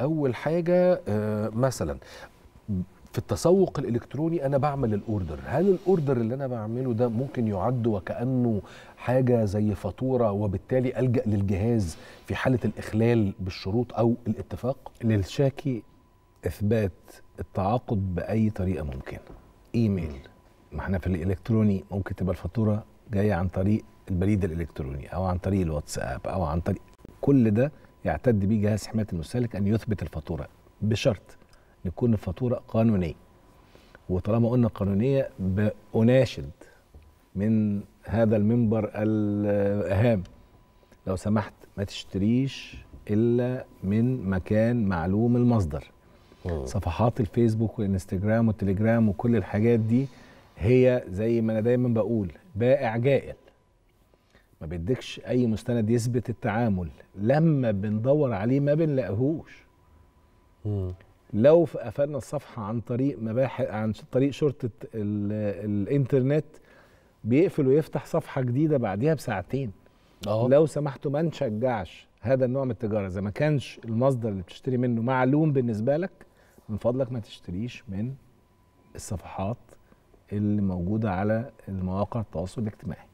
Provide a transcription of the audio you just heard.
اول حاجه آه، مثلا في التسوق الالكتروني انا بعمل الاوردر هل الاوردر اللي انا بعمله ده ممكن يعد وكانه حاجه زي فاتوره وبالتالي الجا للجهاز في حاله الاخلال بالشروط او الاتفاق للشاكي اثبات التعاقد باي طريقه ممكنه ايميل ما احنا في الالكتروني ممكن تبقى الفاتوره جايه عن طريق البريد الالكتروني او عن طريق الواتساب او عن طريق كل ده يعتد به جهاز حماية المستهلك أن يثبت الفاتورة بشرط أن تكون الفاتورة قانونية وطالما قلنا قانونية بأناشد من هذا المنبر الهام لو سمحت ما تشتريش إلا من مكان معلوم المصدر أوه. صفحات الفيسبوك والانستجرام والتليجرام وكل الحاجات دي هي زي ما أنا دايما بقول بائع جائل ما بيديكش اي مستند يثبت التعامل لما بندور عليه ما بنلاقيهوش لو قفلنا الصفحه عن طريق مباحث عن طريق شرطه الـ الانترنت بيقفل ويفتح صفحه جديده بعديها بساعتين أوه. لو سمحتوا ما نشجعش هذا النوع من التجاره اذا ما كانش المصدر اللي بتشتري منه معلوم بالنسبه لك من فضلك ما تشتريش من الصفحات اللي موجوده على المواقع التواصل الاجتماعي